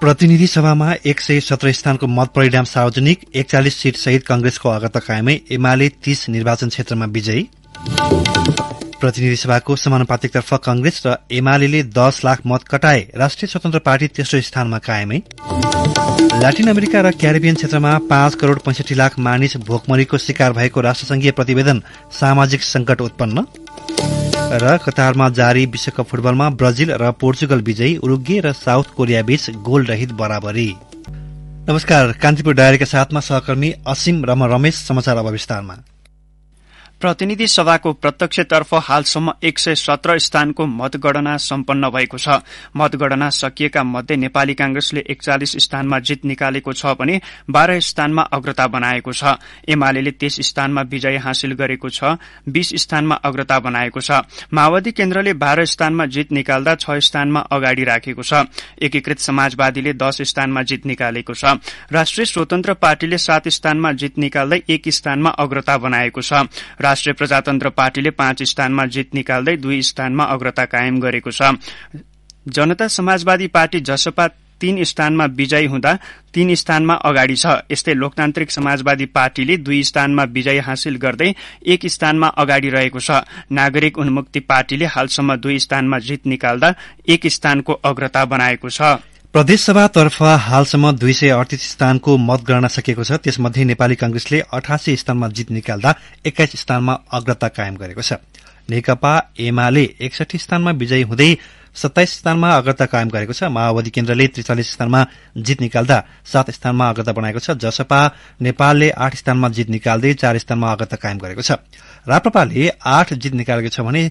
प्रतिनिधि सभामा एक सय सत्र स्थानको मत परिणाम सार्वजनिक एकचालिस सीट सहित कंग्रेसको अगत कायमै एमाले तीस निर्वाचन क्षेत्रमा विजयी प्रतिनिधि सभाको समानुपातिकतर्फ कंग्रेस र एमाले दस लाख मत कटाए राष्ट्रिय स्वतन्त्र पार्टी तेस्रो स्थानमा कायमै ल्याटिन अमेरिका र क्यारेबियन क्षेत्रमा पाँच करोड़ पैंसठी लाख मानिस भोकमरीको शिकार भएको राष्ट्रसंघीय प्रतिवेदन सामाजिक संकट उत्पन्न र कतारमा जारी विश्वकप फुटबलमा ब्राजिल र पोर्चुगल विजयी उरुग्गे र साउथ कोरिया गोल रहित बराबरी नमस्कार कान्तिपुर डायरीका साथमा सहकर्मी असीम रमेश समाचार अब विस्तारमा प्रतिनिधि सभाको प्रत्यक्षतर्फ हालसम्म एक सय सत्र स्थानको मतगणना सम्पन्न भएको छ मतगणना सकिएका मध्ये नेपाली कांग्रेसले एकचालिस स्थानमा जित निकालेको छ भने बाह्र स्थानमा अग्रता बनाएको छ एमाले तीस स्थानमा विजय हासिल गरेको छ बीस स्थानमा अग्रता बनाएको छ माओवादी केन्द्रले बाह्र स्थानमा जित निकाल्दा छ स्थानमा अगाडि राखेको छ एकीकृत समाजवादीले दश स्थानमा जित निकालेको छ राष्ट्रिय स्वतन्त्र पार्टीले सात स्थानमा जित निकाल्दै एक स्थानमा अग्रता बनाएको छ राष्ट्रिय प्रजातन्त्र पार्टीले पाँच स्थानमा जित निकाल्दै दुई स्थानमा अग्रता कायम गरेको छ जनता समाजवादी पार्टी जसपा तीन स्थानमा विजयी हुँदा तीन स्थानमा अगाडि छ यस्तै लोकतान्त्रिक समाजवादी पार्टीले दुई स्थानमा विजय हासिल गर्दै एक स्थानमा अगाडि रहेको छ नागरिक उन्मुक्ति पार्टीले हालसम्म दुई स्थानमा जित निकाल्दा एक स्थानको अग्रता बनाएको छ प्रदेशसभातर्फ हालसम्म दुई सय अडतिस स्थानको मतगणना सकेको छ त्यसमध्ये नेपाली कंग्रेसले अठासी स्थानमा जित निकाल्दा एक्काइस स्थानमा अग्रता कायम गरेको छ नेकपा एमाले एकसठी स्थानमा विजयी हुँदै सत्ताइस स्थानमा अग्रता कायम गरेको छ माओवादी केन्द्रले त्रिचालिस स्थानमा जित निकाल्दा सात स्थानमा अग्रता बनाएको छ जसपा नेपालले आठ स्थानमा जित निकाल्दै चार स्थानमा अग्रता कायम गरेको छ राप्रपाले आठ जित निकालेको छ भने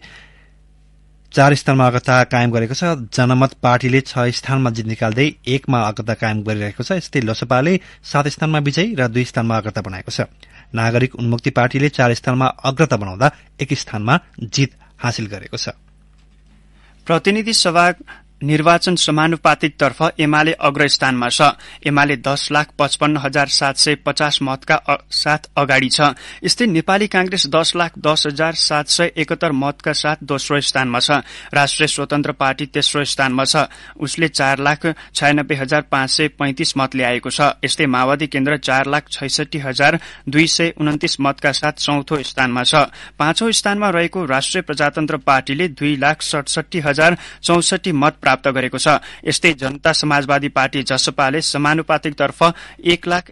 चार स्थानमा अगता कायम गरेको छ जनमत पार्टीले छ स्थानमा जित निकाल्दै एकमा अगता कायम गरिरहेको छ यस्तै लोसपाले सात स्थानमा विजयी र दुई स्थानमा अग्रता बनाएको छ नागरिक उन्मुक्ति पार्टीले चार स्थानमा अग्रता बनाउँदा एक स्थानमा जित हासिल गरेको छ प्रतिनिधि सभा निर्वाचन समानुपातिकतर्फ एमाले अग्र स्थानमा छ एमाले दस लाख पचपन्न हजार सात सय पचास मतका साथ अगाडि छ यस्तै नेपाली कांग्रेस दस लाख दस हजार सात सय एकहत्तर मतका साथ दोस्रो स्थानमा छ राष्ट्रिय स्वतन्त्र पार्टी तेस्रो स्थानमा छ उसले चार लाख छयानब्बे हजार पाँच सय पैंतिस मत ल्याएको छ यस्तै माओवादी केन्द्र चार लाख छैसठी हजार दुई सय उन्तिस मतका साथ चौथो स्थानमा छ पाँचौं स्थानमा रहेको राष्ट्रिय प्रजातन्त्र पार्टीले दुई लाख सडसठी हजार चौसठी मत प्राप्त गरेको छ यस्तै जनता समाजवादी पार्टी जसपाले समानुपातिकतर्फ एक लाख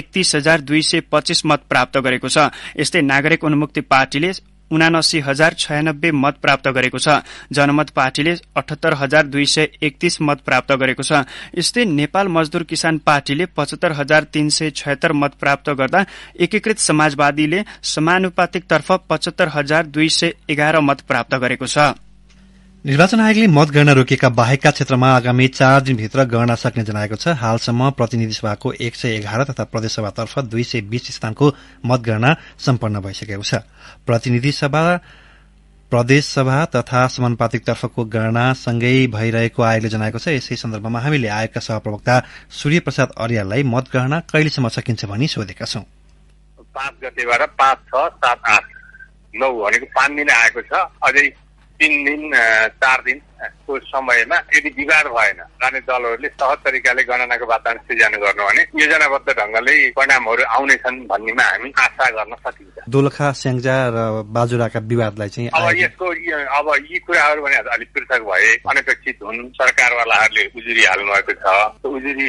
एकतीस हजार दुई सय पच्चीस मत प्राप्त गरेको छ यस्तै नागरिक उन्मुक्ति पार्टीले उनासी हजार छयानब्बे मत प्राप्त गरेको छ जनमत पार्टीले अठहत्तर हजार दुई सय एकतीस मत प्राप्त गरेको छ यस्तै नेपाल मजदूर किसान पार्टीले पचहत्तर हजार तीन सय छयत्तर मत प्राप्त गर्दा एकीकृत समाजवादीले समानुपातिकतर्फ पचहत्तर हजार दुई सय एघार मत प्राप्त गरेको छ निर्वाचन आयोगले मतगणना रोकिएका बाहेकका क्षेत्रमा आगामी चार दिनभित्र गणना सक्ने जनाएको छ हालसम्म प्रतिनिधि सभाको एक सय एघार तथा प्रदेशसभातर्फ दुई सय बीस स्थानको मतगणना सम्पन्न भइसकेको छ प्रतिनिधि सभा प्रदेशसभा तथा गणना सँगै भइरहेको आयोगले जनाएको छ यसै सन्दर्भमा हामीले आयोगका सहप्रवक्ता सूर्य प्रसाद अर्याललाई मतगणना कहिलेसम्म सकिन्छ भनी सोधेका छौं पाँच गतेबाट पाँच छ सात आठ नौ भनेको पाँच दिन आएको छ अझै तिन दिन चार दिन को समयमा यदि विवाद भएन जाने दलहरूले सहज तरिकाले गणनाको वातावरण सिर्जना गर्नु भने योजनाबद्ध ढङ्गले परिणामहरू आउनेछन् भन्नेमा हामी आशा गर्न सकिन्छ दोलखा स्याङ्जा र बाजुराका विवादलाई चाहिँ अब यसको अब यी कुराहरू भने अलिक पृथक भए अनपेक्षित हुन् सरकारवालाहरूले उजुरी हाल्नु भएको छ उजुरी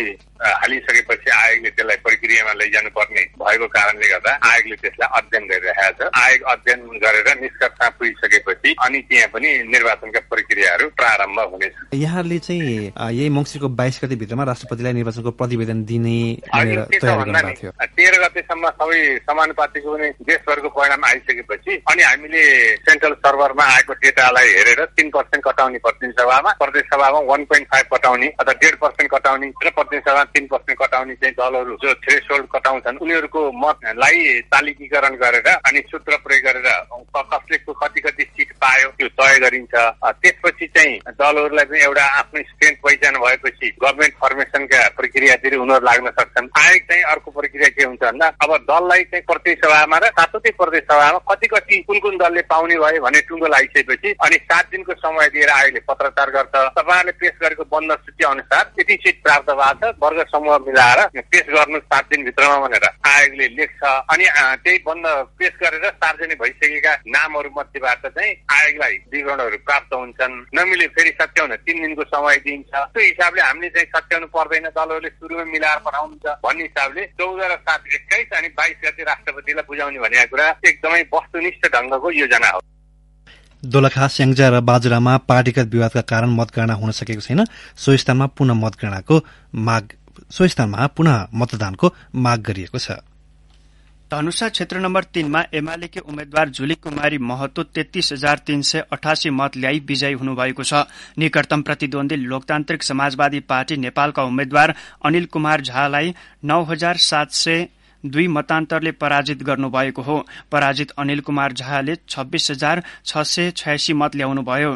हालिसकेपछि आयोगले त्यसलाई प्रक्रियामा लैजानु पर्ने भएको कारणले गर्दा आयोगले त्यसलाई अध्ययन गरिरहेको छ आयोग अध्ययन गरेर निष्कर्षमा पुगिसकेपछि अनि त्यहाँ पनि निर्वाचनका प्रक्रियाहरू प्रारम्भ हुनेछ यहाँले चाहिँ यही मङ्सिरको बाइस गते भित्रमा राष्ट्रपतिलाई निर्वाचनको प्रतिवेदन दिने तेह्र गतेसम्म सबै समानुपातिको पनि देशभरको परिणाम आइसकेपछि अनि हामीले सेन्ट्रल सर्भरमा आएको डेटालाई हेरेर तिन पर्सेन्ट कटाउने प्रतिनिधि सभामा प्रदेश सभामा वान पोइन्ट फाइभ कटाउने अथवा डेढ पर्सेन्ट कटाउने र प्रदेश सभामा तिन पर्सेन्ट कटाउने चाहिँ दलहरू जो थ्रेस होल्ड कटाउँछन् उनीहरूको मतलाई तालिकीकरण गरेर अनि सूत्र प्रयोग गरेर कसले कति कति सिट पायो त्यो तय गरिन्छ त्यसपछि चाहिँ चाहिँ दलहरूलाई चाहिँ एउटा आफ्नो स्ट्रेन्थ पहिचान भएपछि गभर्मेन्ट फर्मेसनका प्रक्रियातिर उनीहरू लाग्न सक्छन् आयोग चाहिँ अर्को प्रक्रिया के हुन्छ भन्दा अब दललाई चाहिँ प्रदेश सभामा र सातवटै प्रदेश सभामा कति कति कुन कुन दलले पाउने भयो भन्ने टुङ्गो लागिसकेपछि अनि सात दिनको समय दिएर आयोगले पत्रचार गर्छ तपाईँहरूले पेस गरेको बन्द सूची अनुसार यति सिट प्राप्त भएको छ वर्ग समूह मिलाएर पेश गर्नु सात दिनभित्रमा भनेर आयोगले लेख्छ अनि त्यही बन्द पेश गरेर सार्वजनिक भइसकेका नामहरू मध्येबाट चाहिँ आयोगलाई विवरणहरू प्राप्त हुन्छन् नमिल दलहरूले फेरि सच्याउन तिन दिनको समय दिन्छ त्यो हिसाबले हामीले चाहिँ सच्याउनु पर्दैन दलहरूले सुरुमै मिलाएर पठाउनुहुन्छ भन्ने हिसाबले चौध र सात एक्काइस अनि बाइस गते राष्ट्रपतिलाई बुझाउने भन्ने कुरा एकदमै वस्तुनिष्ठ ढङ्गको योजना हो दोलखा स्याङ्जा र बाजुरामा पार्टीगत विवादका कारण मतगणना हुन सकेको छैन सो स्थानमा पुनः मतगणनाको माग सो स्थानमा पुनः मतदानको माग गरिएको छ धनुषा क्षेत्र नम्बर तीनमा एमालेकी उम्मेद्वार झुली कुमारी महतो तेत्तीस हजार तीन सय अठासी मत ल्याई विजयी हुनुभएको छ निकटतम प्रतिद्वन्दी लोकतान्त्रिक समाजवादी पार्टी नेपालका उम्मेद्वार अनिल कुमार झालाई नौ हजार सात सय दुई मतान्तरले पराजित गर्नुभएको हो पराजित अनिल कुमार झाले छब्बीस हजार छ सय छयासी मत ल्याउनुभयो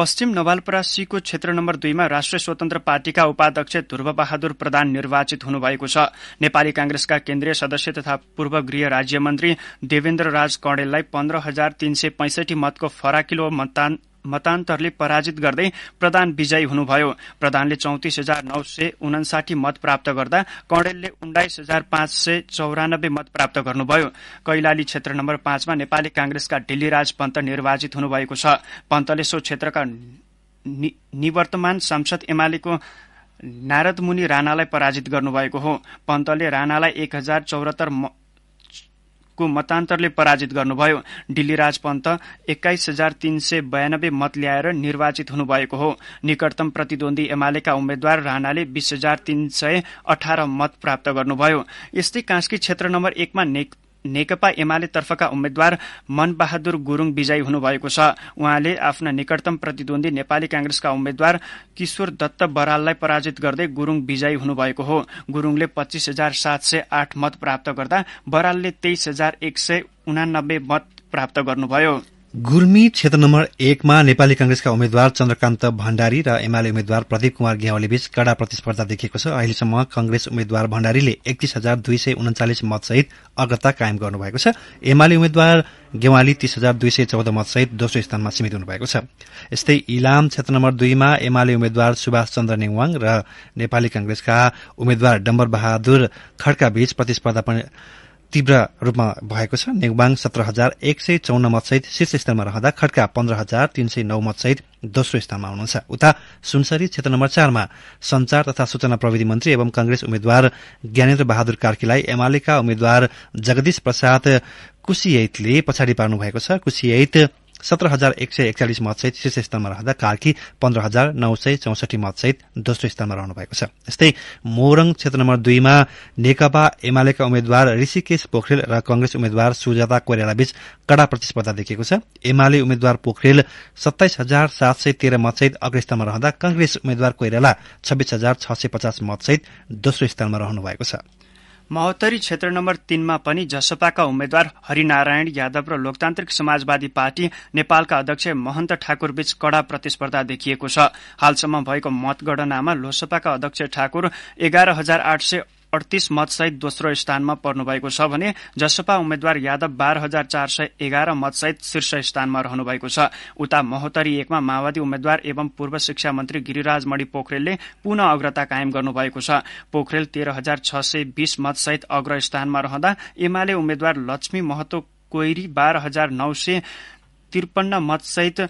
पश्चिम नवालपुरा क्षेत्र नम्बर दुईमा राष्ट्रिय स्वतन्त्र पार्टीका उपाध्यक्ष बहादुर प्रधान निर्वाचित हुनुभएको छ नेपाली कांग्रेसका केन्द्रीय सदस्य तथा पूर्व गृह राज्यमन्त्री देवेन्द्र राज कणेललाई पन्ध्र हजार तीन सय पैंसठी मतको फराकिलो मतदान मतान्तरले पराजित गर्दै प्रधान विजयी हुनुभयो प्रधानले चौतिस हजार नौ सय उनासाठी मत प्राप्त गर्दा कणेलले उन्नाइस हजार पाँच सय चौरानब्बे मत प्राप्त गर्नुभयो कैलाली क्षेत्र नम्बर पाँचमा नेपाली कांग्रेसका डिल्लीराज पन्त निर्वाचित हुनुभएको छ पन्तले सो क्षेत्रका निवर्तमान सांसद एमालेको नारद मुनि राणालाई पराजित गर्नुभएको हो पन्तले राणालाई एक हजार चौरात्तर को मतान्तरले पराजित गर्नुभयो डिल्लीराज पन्त एक्काइस हजार तीन सय बयानब्बे मत ल्याएर निर्वाचित हुनुभएको हो निकटतम प्रतिद्वन्दी एमालेका उम्मेद्वार राणाले बीस हजार तीन सय अठार मत प्राप्त गर्नुभयो यस्तै कास्की क्षेत्र नम्बर एकमा नेक नेकपा एमाले तर्फका उम्मेद्वार मनबहादुर गुरूङ विजयी हुनुभएको छ उहाँले आफ्ना निकटतम प्रतिद्वन्दी नेपाली काँग्रेसका उम्मेद्वार किशोर दत्त बराललाई पराजित गर्दै गुरूङ विजयी हुनुभएको हो गुरूङले पच्चीस हजार सात सय आठ मत प्राप्त गर्दा बरालले तेइस हजार एक सय उनानब्बे मत प्राप्त गर्नुभयो गुर्मी क्षेत्र नम्बर एकमा नेपाली कंग्रेसका उम्मेद्वार चन्द्रकान्त भण्डारी र एमाले उम्मेद्वार प्रदीप कुमार गेवाली बीच कड़ा प्रतिस्पर्धा देखिएको छ अहिलेसम्म कंग्रेस उम्मेद्वार भण्डारीले एकतीस हजार दुई सय उन्चालिस मतसहित अग्रता कायम गर्नुभएको छ एमाले उम्मेद्वार गेवाली तीस हजार दुई सय चौध मतसहित दोस्रो स्थानमा सीमित हुनुभएको छ यस्तै इलाम क्षेत्र नम्बर दुईमा एमाले उम्मेद्वार सुभाष चन्द्र नेवाङ र नेपाली कंग्रेसका उम्मेद्वार डम्बर बहादुर खड्का बीच प्रतिस्पर्धा पनि तीव्र रूपमा भएको छ नेवाङ सत्र हजार एक सय चौन मतसहित शीर्ष स्थानमा रहँदा खड्का पन्ध्र हजार तीन सय नौ मतसहित दोस्रो स्थानमा हुनुहुन्छ उता सुनसरी क्षेत्र नम्बर चारमा संचार तथा सूचना प्रविधि मन्त्री एवं कंग्रेस उम्मेद्वार ज्ञानेन्द्र बहादुर कार्कीलाई एमालेका उम्मेद्वार जगदीश प्रसाद कुसियतले पछाडि पार्नु भएको छ कुसियत सत्र हजार एक सय एकचालिस मतसहित शीर्ष स्थानमा रहँदा कार्की पन्ध्र हजार नौ सय चौसठी मतसहित दोस्रो स्थानमा रहनु भएको छ यस्तै मोरङ क्षेत्र नम्बर दुईमा नेकपा एमालेका उम्मेद्वार ऋषिकेश पोखरेल र कंग्रेस उम्मेद्वार सुजाता कोइरालाबीच कड़ा प्रतिस्पर्धा देखिएको छ एमाले उम्मेद्वार पोखरेल सत्ताइस हजार सात सय तेह्र मतसहित अग्र स्थानमा रहँदा कंग्रेस उम्मेद्वार कोइराला छब्बीस हजार छ सय पचास मतसहित दोस्रो स्थानमा रहनु भएको छ महोत्तरी क्षेत्र नम्बर तीनमा पनि जसपाका उम्मेद्वार हरिनारायण यादव र लोकतान्त्रिक समाजवादी पार्टी नेपालका अध्यक्ष महन्त ठाकुर बीच कड़ा प्रतिस्पर्धा देखिएको छ हालसम्म भएको मतगणनामा लोसपाका अध्यक्ष ठाकुर एघार हजार आठ सय अडतिस मतसहित दोस्रो स्थानमा पर्नु भएको छ भने जसपा उम्मेद्वार यादव बाह्र हजार चार सय एघार मतसहित शीर्ष स्थानमा रहनु भएको छ उता महोत्तरी एकमा माओवादी उम्मेद्वार एवं पूर्व शिक्षा मन्त्री गिरिराज मणि पोखरेलले पुनः अग्रता कायम गर्नुभएको छ पोखरेल तेह्र हजार छ सय बीस मतसहित अग्र स्थानमा रहँदा एमाले उम्मेद्वार लक्ष्मी महतो कोइरी बाह्र हजार नौ सय त्रिपन्न मतसहित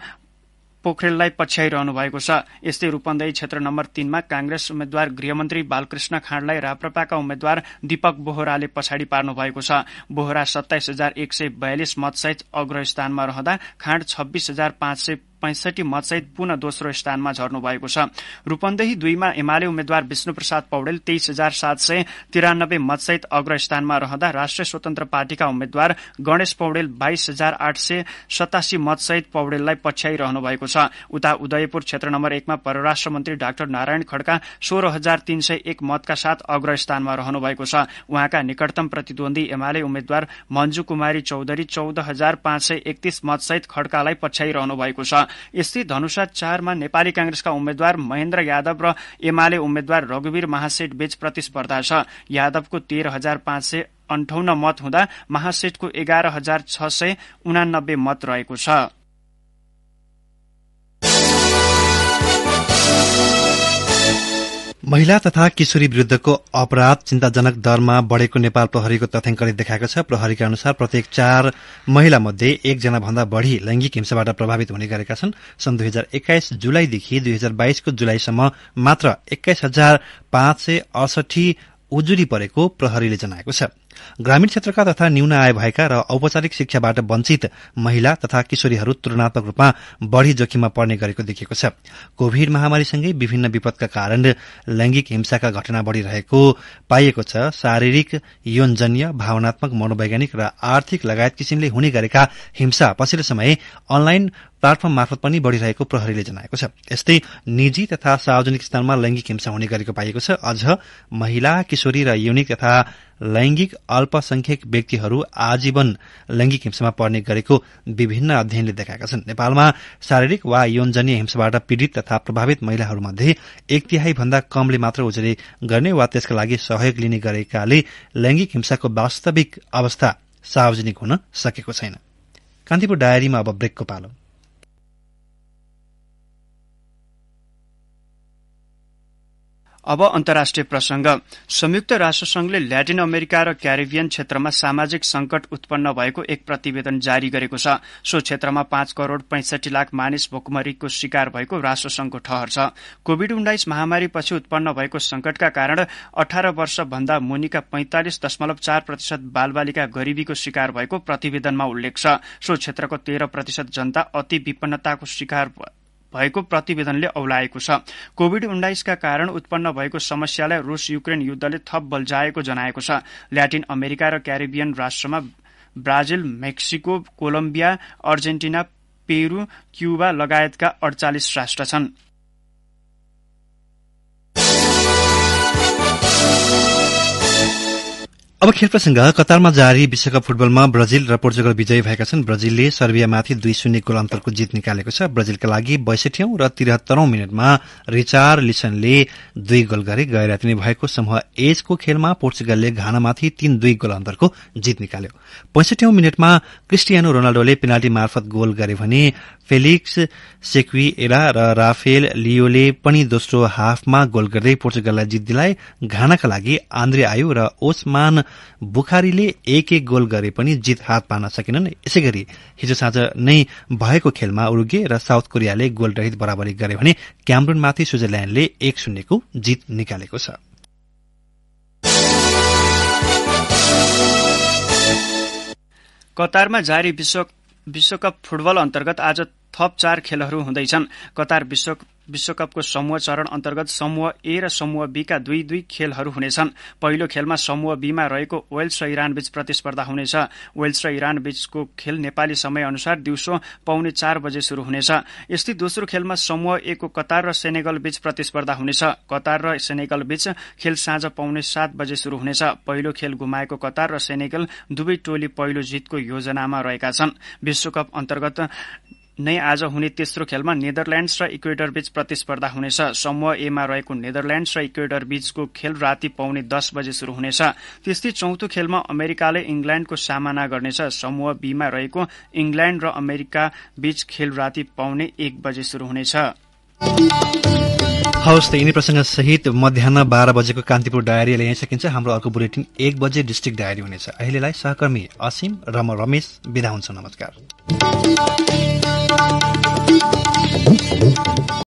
पोखरेललाई पछ्याइरहनु भएको छ यस्तै रूपन्देही क्षेत्र नम्बर तीनमा कांग्रेस उम्मेद्वार गृहमन्त्री बालकृष्ण खाँडलाई राप्रपाका उम्मेद्वार दीपक बोहराले पछाडि पार्नु भएको छ बोहरा सत्ताइस हजार एक सय बयालिस मतसहित अग्र स्थानमा रहँदा खाँड छब्बीस हजार पाँच सय पैंसठी मतसहित पुनः दोस्रो स्थानमा झर्नु भएको छ रूपन्देही दुईमा एमाले उम्मेद्वार विष्णु प्रसाद पौडेल तेइस हजार सात सय तिरानब्बे मतसहित अग्र स्थानमा रहँदा राष्ट्रिय स्वतन्त्र पार्टीका उम्मेद्वार गणेश पौडेल बाइस हजार आठ सय सतासी मतसहित पौडेललाई पछ्याइरहनु भएको छ उता उदयपुर क्षेत्र नम्बर एकमा परराष्ट्र मन्त्री डाक्टर नारायण खड्का सोह्र हजार तीन सय एक मतका साथ अग्र स्थानमा रहनु भएको छ उहाँका निकटतम प्रतिद्वन्दी एमाले उम्मेद्वार मञ्जु कुमारी चौधरी चौध हजार पाँच सय एकतीस मतसहित खड्कालाई पछ्याइरहनु भएको छ यस्तै धनुषा चारमा नेपाली कांग्रेसका उम्मेद्वार महेन्द्र यादव र एमाले उम्मेद्वार रघुवीर महासेट बीच प्रतिस्पर्धा छ यादवको तेह्र हजार पाँच सय अन्ठाउन्न मत हुँदा महासेठको एघार हजार छ सय उनानब्बे मत रहेको छ महिला तथा किशोरी विरूद्धको अपराध चिन्ताजनक दरमा बढ़ेको नेपाल प्रहरीको तथ्याङ्कले देखाएको छ प्रहरीका अनुसार प्रत्येक चार महिला मध्ये एकजना भन्दा बढ़ी लैंगिक हिंसाबाट प्रभावित हुने गरेका छन् सन् दुई हजार एक्काइस जुलाईदेखि दुई हजार बाइसको जुलाईसम्म मात्र एक्काइस हजार पाँच सय अडसठी उजुरी परेको प्रहरीले जनाएको छ ग्रामीण क्षेत्रका तथा न्यून आय भएका र औपचारिक शिक्षाबाट वञ्चित महिला तथा किशोरीहरू तुलनात्मक रूपमा बढ़ी जोखिममा पर्ने गरेको देखिएको छ कोविड महामारीसँगै विभिन्न विपदका कारण लैंगिक हिंसाका घटना बढ़िरहेको पाइएको छ शारीरिक यौनजन्य भावनात्मक मनोवैज्ञानिक र आर्थिक लगायत किसिमले हुने गरेका हिंसा पछिल्लो समय अनलाइन प्लाटफर्म मार्फत पनि बढ़िरहेको प्रहरीले जनाएको छ यस्तै निजी तथा सार्वजनिक स्थानमा लैंगिक हिंसा हुने गरेको पाइएको छ अझ महिला किशोरी र युनिक तथा लैंगिक अल्पसंख्यक व्यक्तिहरू आजीवन लैंगिक हिंसामा पर्ने गरेको विभिन्न अध्ययनले देखाएका छन् नेपालमा शारीरिक वा यौनजन्य हिंसाबाट पीड़ित तथा प्रभावित महिलाहरूमध्ये एक तिहाई भन्दा कमले मात्र उजुरी गर्ने वा त्यसका लागि सहयोग लिने गरेकाले लैंगिक हिंसाको वास्तविक अवस्था सार्वजनिक हुन सकेको छैन कान्तिपुर डायरीमा अब ब्रेकको पालो अब अन्तर्राष्ट्रिय प्रसंग संयुक्त राष्ट्रसंघले ल्याटिन अमेरिका र क्यारेबियन क्षेत्रमा सामाजिक संकट उत्पन्न भएको एक प्रतिवेदन जारी गरेको छ सो क्षेत्रमा पाँच करोड़ पैंसठी लाख मानिस भोकमरीको शिकार भएको राष्ट्रसंघको ठहर छ कोविड उन्नाइस महामारीपछि उत्पन्न भएको संकटका कारण अठार वर्ष भन्दा मुनिका पैंतालिस दशमलव चार प्रतिशत बालबालिका गरिबीको शिकार भएको प्रतिवेदनमा उल्लेख छ सो क्षेत्रको तेह्र प्रतिशत जनता अति विपन्नताको शिकार भएको प्रतिवेदनले औलाएको छ कोविड उन्नाइसका कारण उत्पन्न भएको समस्यालाई रूस युक्रेन युद्धले थप बल्झाएको जनाएको छ ल्याटिन अमेरिका र क्यारिबियन राष्ट्रमा Brazil Mexico Colombia Argentina Peru Cuba लगायतका अडचालिस राष्ट्र छनृ अब खेल प्रसंग कतारमा जारी विश्वकप फुटबलमा ब्राजिल र पोर्चुगल विजयी भएका छन् ब्राजिलले सर्बियामाथि दुई शून्य गोल अन्तरको जित निकालेको छ ब्राजिलका लागि बैसठौं र त्रिहत्तरौं मिनटमा रिचार लिसनले दुई गोल गरे गैराती नै भएको समूह एजको खेलमा पोर्चुगलले घानामाथि तीन दुई गोल अन्तरको जित निकाल्यो पैंसठौं मिनटमा क्रिस्टियानो रोनाल्डोले पेनाल्टी मार्फत गोल गरे भने फेलिक्स सेक्विएला र राफेल लियोले पनि दोस्रो हाफमा गोल गर्दै पोर्चुगललाई जित दिलाए घानाका लागि आन्द्रे आयो र ओस्मान बुखारीले एक एक गोल गरे पनि जित हात पार्न सकेनन् यसै गरी हिजो साँझ नै भएको खेलमा उरुगे र साउथ कोरियाले गोलरहित बराबरी गरे भने क्यामरूनमाथि स्विजरल्याण्डले एक शून्यको जित निकालेको छ कतारमा जारी विश्व विश्वकप फुटबल अन्तर्गत आज थप चार खेलहरू हुँदैछन् कतार विश्व विश्वकपको समूह चरण अन्तर्गत समूह ए र समूह बीका दुई दुई खेलहरू हुनेछन् पहिलो खेलमा समूह बीमा रहेको वेल्स र इरानबीच प्रतिस्पर्धा हुनेछ वेल्स र इरानबीचको खेल नेपाली समय अनुसार दिउँसो पाउने चार बजे शुरू हुनेछ यस्तै दोस्रो खेलमा समूह ए को कतार र सेनेगल बीच प्रतिस्पर्धा हुनेछ कतार र सेनेगल बीच खेल साँझ पाउने सात बजे शुरू हुनेछ पहिलो खेल गुमाएको कतार र सेनेगल दुवै टोली पहिलो जितको योजनामा रहेका छन् विश्वकप अन्तर्गत नै आज हुने तेस्रो खेलमा नेदरल्याण्ड्स र इक्वेडर बीच प्रतिस्पर्धा हुनेछ समूह एमा रहेको नेदरल्याण्ड्स र इक्वेडर बीचको खेल राति पाउने दस बजे शुरू हुनेछ त्यस्तै चौथो खेलमा अमेरिकाले इङ्ल्याण्डको सामना गर्नेछ समूह बीमा रहेको इङ्ल्याण्ड र अमेरिका बीच खेल राति पाउने एक बजे शुरू हुनेछ हवस् त यिनी प्रसङ्गसहित मध्याह बाह्र बजेको कान्तिपुर डायरीले यहीँ सकिन्छ हाम्रो अर्को बुलेटिन एक बजे डिस्ट्रिक्ट डायरी हुनेछ अहिलेलाई सहकर्मी असीम र म रमेश बिदा हुन्छ नमस्कार